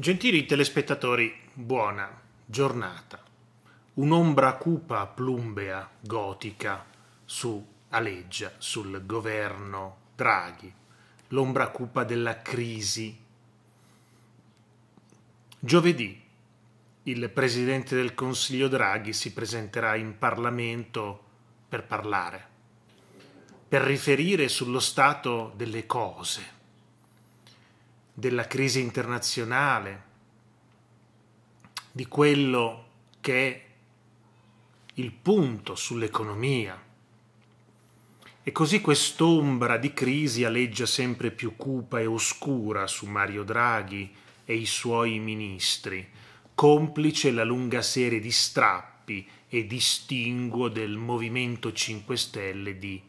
Gentili telespettatori, buona giornata. Un'ombra cupa plumbea gotica su aleggia sul governo Draghi, l'ombra cupa della crisi. Giovedì il presidente del Consiglio Draghi si presenterà in Parlamento per parlare, per riferire sullo stato delle cose della crisi internazionale, di quello che è il punto sull'economia. E così quest'ombra di crisi aleggia sempre più cupa e oscura su Mario Draghi e i suoi ministri, complice la lunga serie di strappi e distinguo del Movimento 5 Stelle di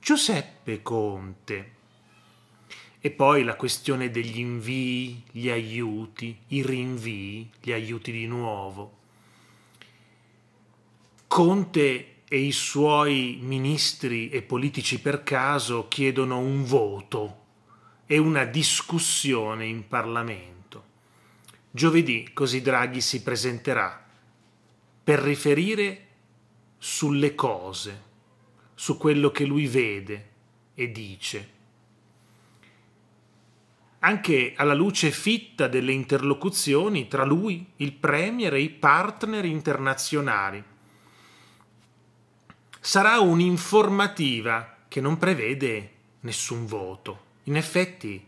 Giuseppe Conte e poi la questione degli invii, gli aiuti, i rinvii, gli aiuti di nuovo. Conte e i suoi ministri e politici per caso chiedono un voto e una discussione in Parlamento. Giovedì così Draghi si presenterà per riferire sulle cose, su quello che lui vede e dice anche alla luce fitta delle interlocuzioni tra lui, il Premier e i partner internazionali. Sarà un'informativa che non prevede nessun voto. In effetti,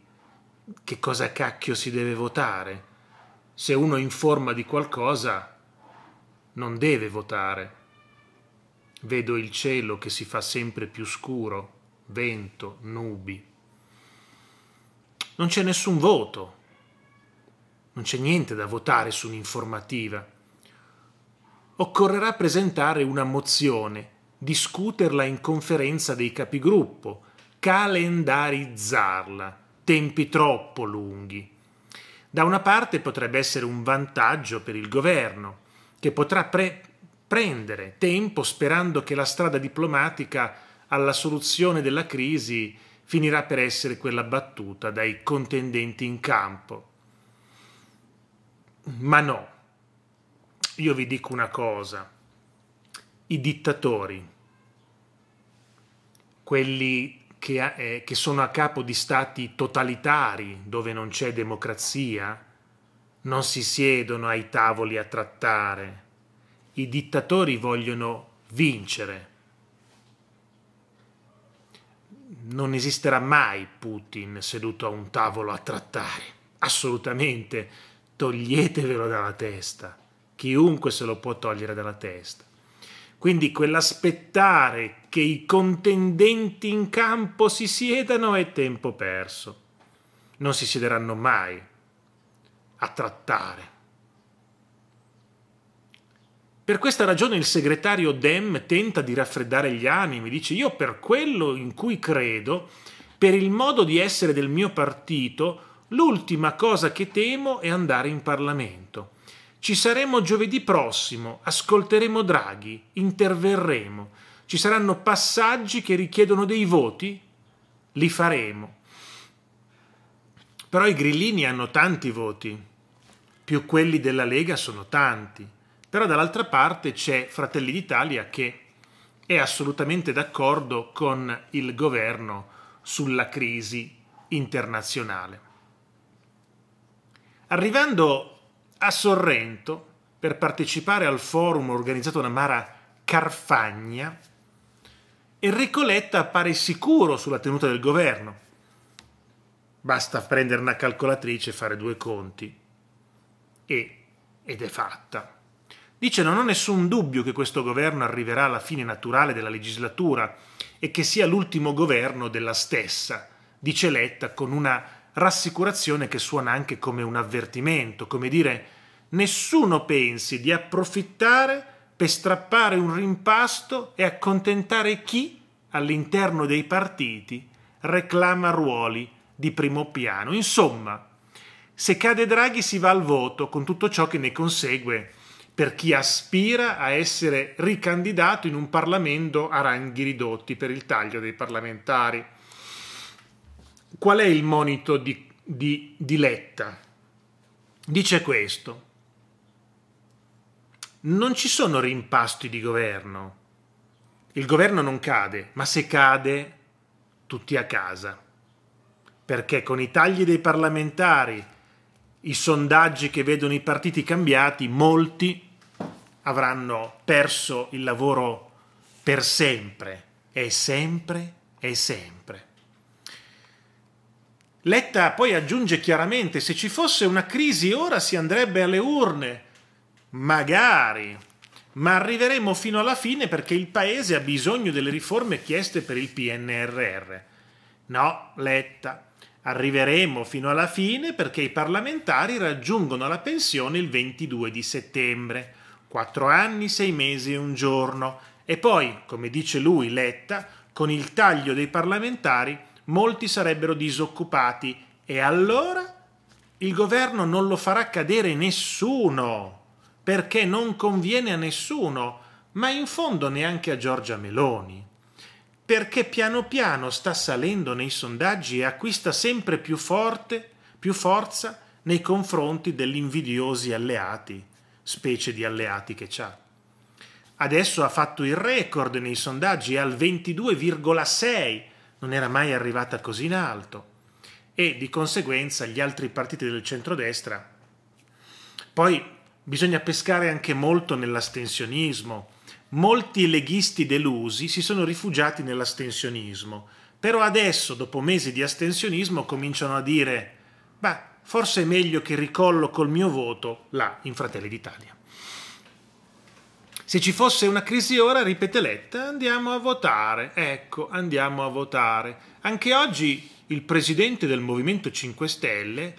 che cosa cacchio si deve votare? Se uno informa di qualcosa, non deve votare. Vedo il cielo che si fa sempre più scuro, vento, nubi non c'è nessun voto, non c'è niente da votare su un'informativa. Occorrerà presentare una mozione, discuterla in conferenza dei capigruppo, calendarizzarla, tempi troppo lunghi. Da una parte potrebbe essere un vantaggio per il governo, che potrà pre prendere tempo sperando che la strada diplomatica alla soluzione della crisi finirà per essere quella battuta dai contendenti in campo. Ma no, io vi dico una cosa, i dittatori, quelli che, eh, che sono a capo di stati totalitari dove non c'è democrazia, non si siedono ai tavoli a trattare. I dittatori vogliono vincere non esisterà mai Putin seduto a un tavolo a trattare. Assolutamente, toglietevelo dalla testa. Chiunque se lo può togliere dalla testa. Quindi quell'aspettare che i contendenti in campo si siedano è tempo perso. Non si siederanno mai a trattare. Per questa ragione il segretario Dem tenta di raffreddare gli animi, dice io per quello in cui credo, per il modo di essere del mio partito, l'ultima cosa che temo è andare in Parlamento. Ci saremo giovedì prossimo, ascolteremo Draghi, interverremo, ci saranno passaggi che richiedono dei voti, li faremo. Però i grillini hanno tanti voti, più quelli della Lega sono tanti però dall'altra parte c'è Fratelli d'Italia che è assolutamente d'accordo con il governo sulla crisi internazionale. Arrivando a Sorrento per partecipare al forum organizzato da Mara Carfagna, Enrico Letta appare sicuro sulla tenuta del governo. Basta prendere una calcolatrice e fare due conti. E, ed è fatta. Dice non ho nessun dubbio che questo governo arriverà alla fine naturale della legislatura e che sia l'ultimo governo della stessa, dice Letta con una rassicurazione che suona anche come un avvertimento, come dire nessuno pensi di approfittare per strappare un rimpasto e accontentare chi all'interno dei partiti reclama ruoli di primo piano. Insomma, se cade Draghi si va al voto con tutto ciò che ne consegue per chi aspira a essere ricandidato in un Parlamento a ranghi ridotti per il taglio dei parlamentari. Qual è il monito di, di, di Letta? Dice questo. Non ci sono rimpasti di governo. Il governo non cade, ma se cade, tutti a casa. Perché con i tagli dei parlamentari i sondaggi che vedono i partiti cambiati, molti avranno perso il lavoro per sempre e sempre e sempre. Letta poi aggiunge chiaramente, se ci fosse una crisi ora si andrebbe alle urne, magari, ma arriveremo fino alla fine perché il Paese ha bisogno delle riforme chieste per il PNRR. No, Letta, Arriveremo fino alla fine perché i parlamentari raggiungono la pensione il 22 di settembre, Quattro anni, sei mesi e un giorno, e poi, come dice lui Letta, con il taglio dei parlamentari molti sarebbero disoccupati e allora il governo non lo farà cadere nessuno, perché non conviene a nessuno, ma in fondo neanche a Giorgia Meloni perché piano piano sta salendo nei sondaggi e acquista sempre più forte, più forza nei confronti degli invidiosi alleati, specie di alleati che ha. Adesso ha fatto il record nei sondaggi, è al 22,6, non era mai arrivata così in alto e di conseguenza gli altri partiti del centrodestra. Poi bisogna pescare anche molto nell'astensionismo, molti leghisti delusi si sono rifugiati nell'astensionismo, però adesso, dopo mesi di astensionismo, cominciano a dire, beh, forse è meglio che ricollo col mio voto là, in Fratelli d'Italia. Se ci fosse una crisi ora, ripete Letta, andiamo a votare, ecco, andiamo a votare. Anche oggi il presidente del Movimento 5 Stelle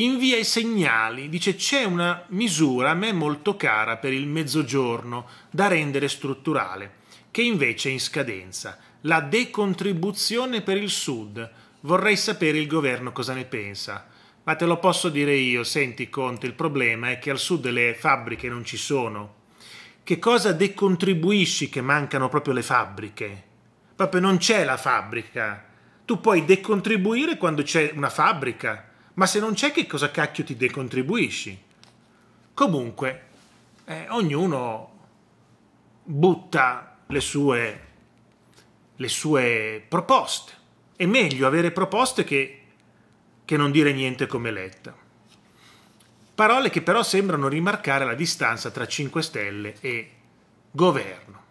invia i segnali, dice c'è una misura a me molto cara per il mezzogiorno da rendere strutturale, che invece è in scadenza, la decontribuzione per il sud. Vorrei sapere il governo cosa ne pensa. Ma te lo posso dire io, senti Conte, il problema è che al sud le fabbriche non ci sono. Che cosa decontribuisci che mancano proprio le fabbriche? Proprio non c'è la fabbrica. Tu puoi decontribuire quando c'è una fabbrica, ma se non c'è, che cosa cacchio ti decontribuisci? Comunque, eh, ognuno butta le sue, le sue proposte. È meglio avere proposte che, che non dire niente come letta. Parole che però sembrano rimarcare la distanza tra 5 Stelle e governo.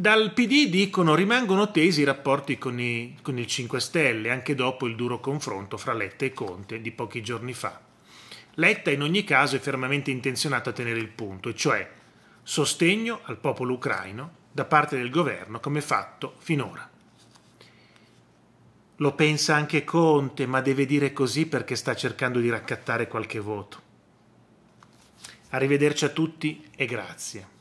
Dal PD dicono rimangono tesi i rapporti con, i, con, il 5 Stelle, anche dopo il duro confronto fra Letta e Conte di pochi giorni fa. Letta in ogni caso è fermamente intenzionato a tenere il punto, e cioè sostegno al popolo ucraino da parte del governo come fatto finora. Lo pensa anche Conte, ma deve dire così perché sta cercando di raccattare qualche voto. Arrivederci a tutti e grazie.